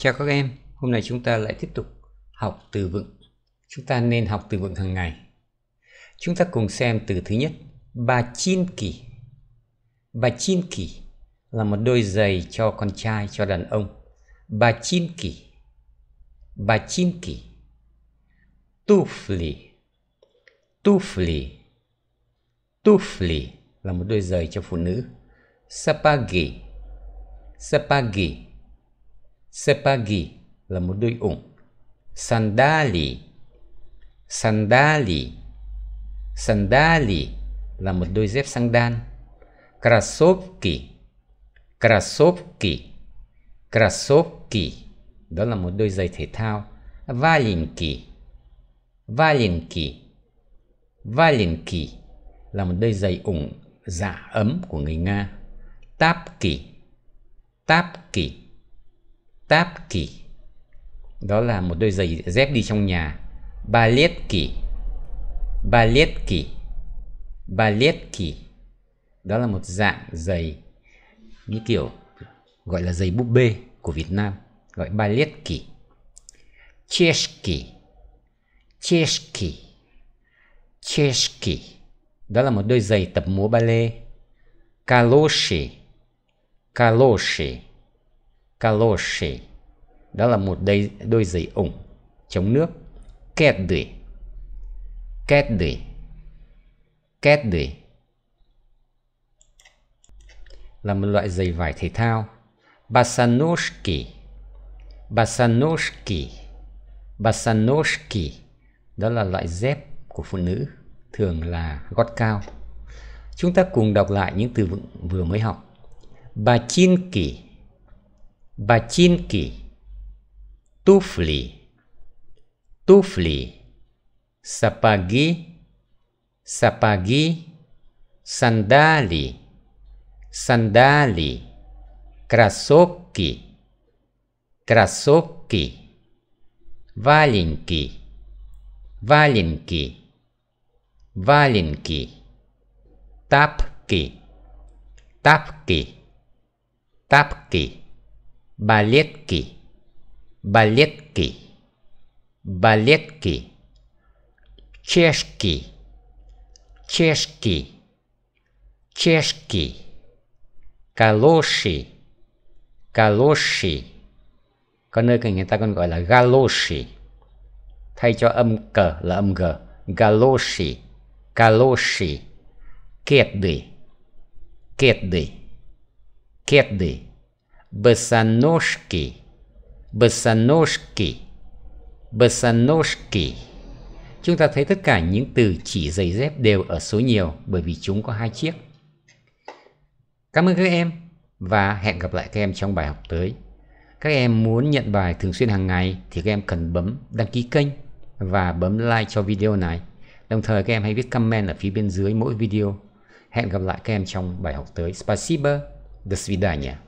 Chào các em, hôm nay chúng ta lại tiếp tục học từ vựng. Chúng ta nên học từ vựng hàng ngày. Chúng ta cùng xem từ thứ nhất, kỳ bachinki. kỳ là một đôi giày cho con trai, cho đàn ông. kỳ Bachinki. Bachinki. Tufli. Tufli. Tufli là một đôi giày cho phụ nữ. Sapagi. Sapagi Sepagi là một đôi ủng. Sandali. Sandali. Sandali là một đôi dép sang đan. Krasovki. Krasovki. Krasovki. Đó là một đôi giày thể thao. Valinki. Valinki. Valinki là một đôi giày ủng dạ ấm của người Nga. Tapki. Tapki táp kỷ đó là một đôi giày dép đi trong nhà balet kỷ balet kỷ balet kỷ đó là một dạng giày như kiểu gọi là giày búp bê của Việt Nam gọi balet kỷ cheski cheski cheshki đó là một đôi giày tập múa ballet kaloshi kaloshi Kaloshe. Đó là một đôi, đôi giày ủng chống nước. Kedri. Kedri. Kedri là một loại giày vải thể thao. Basanoshki. Basanoshki. Basanoshki. Đó là loại dép của phụ nữ, thường là gót cao. Chúng ta cùng đọc lại những từ vựng vừa mới học. Bachinki. ботинки, туфли, туфли, сапоги, сапоги, сандали, сандали, кроссовки, кроссовки, валенки, валенки, валенки, тапки, тапки, тапки. Балетки. Балетки. Балетки. Чешки. Чешки. Чешки. Калоши. Калоши. Có nơi người ta còn gọi là galoshi. Thay cho âm cờ là âm g. Galoshi. Kaloshi. Kedi. Kedi. Kedi. Besanoshki Besanoshki Besanoshki Chúng ta thấy tất cả những từ chỉ giày dép đều ở số nhiều bởi vì chúng có hai chiếc. Cảm ơn các em và hẹn gặp lại các em trong bài học tới. Các em muốn nhận bài thường xuyên hàng ngày thì các em cần bấm đăng ký kênh và bấm like cho video này. Đồng thời các em hãy viết comment ở phía bên dưới mỗi video. Hẹn gặp lại các em trong bài học tới. Спасибо. До свидания.